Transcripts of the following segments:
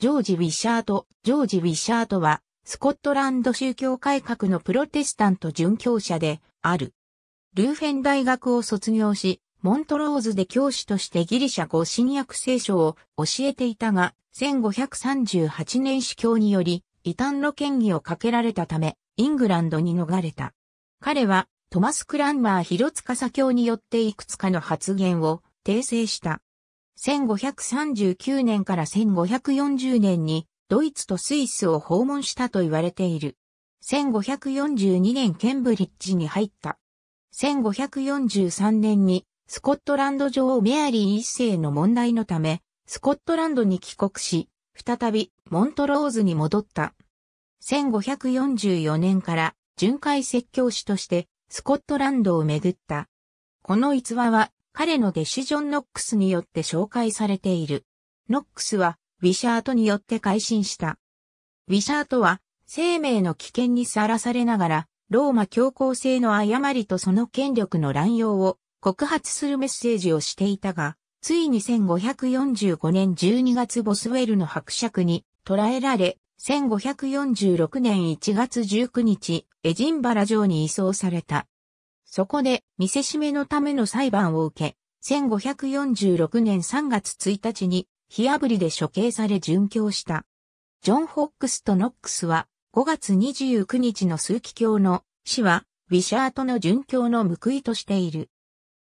ジョージ・ウィッシャート。ジョージ・ウィッシャートは、スコットランド宗教改革のプロテスタント殉教者である。ルーフェン大学を卒業し、モントローズで教師としてギリシャ語新約聖書を教えていたが、1538年主教により、異端の権威をかけられたため、イングランドに逃れた。彼は、トマス・クランマー・ヒロツカサ教によっていくつかの発言を訂正した。1539年から1540年にドイツとスイスを訪問したと言われている。1542年ケンブリッジに入った。1543年にスコットランド女王メアリー一世の問題のため、スコットランドに帰国し、再びモントローズに戻った。1544年から巡回説教師としてスコットランドを巡った。この逸話は彼の弟子ジョン・ノックスによって紹介されている。ノックスは、ウィシャートによって改心した。ウィシャートは、生命の危険にさらされながら、ローマ教皇制の誤りとその権力の乱用を告発するメッセージをしていたが、ついに1545年12月ボスウェルの伯爵に捕らえられ、1546年1月19日、エジンバラ城に移送された。そこで見せしめのための裁判を受け、1546年3月1日に火炙りで処刑され殉教した。ジョン・ホックスとノックスは5月29日の数奇教の死はウィシャートの殉教の報いとしている。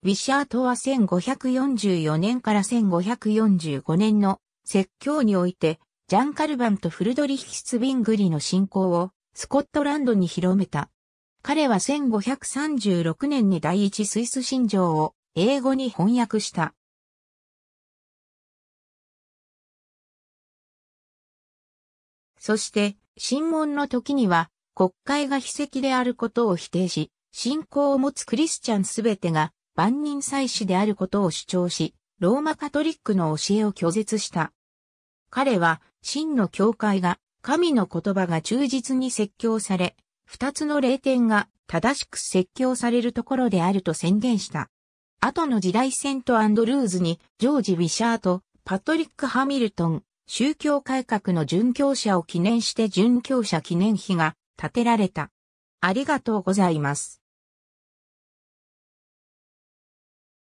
ウィシャートは1544年から1545年の説教において、ジャン・カルバンとフルドリヒス・ビングリの信仰をスコットランドに広めた。彼は1536年に第一スイス信条を英語に翻訳した。そして、審問の時には、国会が非席であることを否定し、信仰を持つクリスチャンすべてが万人祭祀であることを主張し、ローマカトリックの教えを拒絶した。彼は、真の教会が、神の言葉が忠実に説教され、二つの霊典が正しく説教されるところであると宣言した。後の時代セントアンドルーズに、ジョージ・ウィシャート、パトリック・ハミルトン、宗教改革の殉教者を記念して殉教者記念碑が建てられた。ありがとうございます。